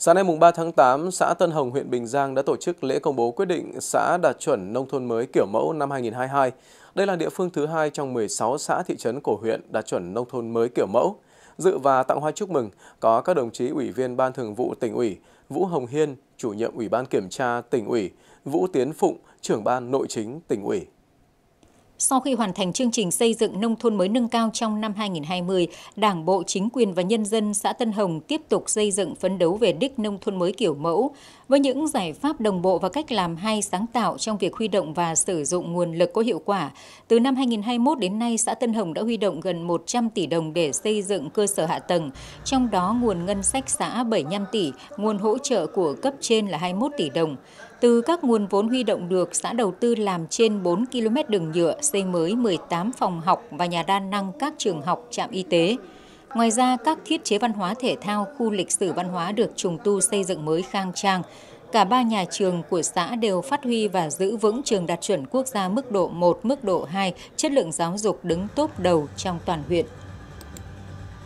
Sáng nay mùng 3 tháng 8, xã Tân Hồng, huyện Bình Giang đã tổ chức lễ công bố quyết định xã đạt chuẩn nông thôn mới kiểu mẫu năm 2022. Đây là địa phương thứ hai trong 16 xã thị trấn của huyện đạt chuẩn nông thôn mới kiểu mẫu. Dự và tặng hoa chúc mừng có các đồng chí Ủy viên Ban Thường vụ tỉnh ủy, Vũ Hồng Hiên, chủ nhiệm Ủy ban Kiểm tra tỉnh ủy, Vũ Tiến Phụng, trưởng ban Nội chính tỉnh ủy. Sau khi hoàn thành chương trình xây dựng nông thôn mới nâng cao trong năm 2020, Đảng bộ, chính quyền và nhân dân xã Tân Hồng tiếp tục xây dựng phấn đấu về đích nông thôn mới kiểu mẫu với những giải pháp đồng bộ và cách làm hay sáng tạo trong việc huy động và sử dụng nguồn lực có hiệu quả. Từ năm 2021 đến nay, xã Tân Hồng đã huy động gần 100 tỷ đồng để xây dựng cơ sở hạ tầng, trong đó nguồn ngân sách xã 75 tỷ, nguồn hỗ trợ của cấp trên là 21 tỷ đồng. Từ các nguồn vốn huy động được, xã đầu tư làm trên 4 km đường nhựa, xây mới 18 phòng học và nhà đa năng các trường học, trạm y tế. Ngoài ra, các thiết chế văn hóa thể thao, khu lịch sử văn hóa được trùng tu xây dựng mới khang trang. Cả ba nhà trường của xã đều phát huy và giữ vững trường đạt chuẩn quốc gia mức độ 1, mức độ 2, chất lượng giáo dục đứng top đầu trong toàn huyện.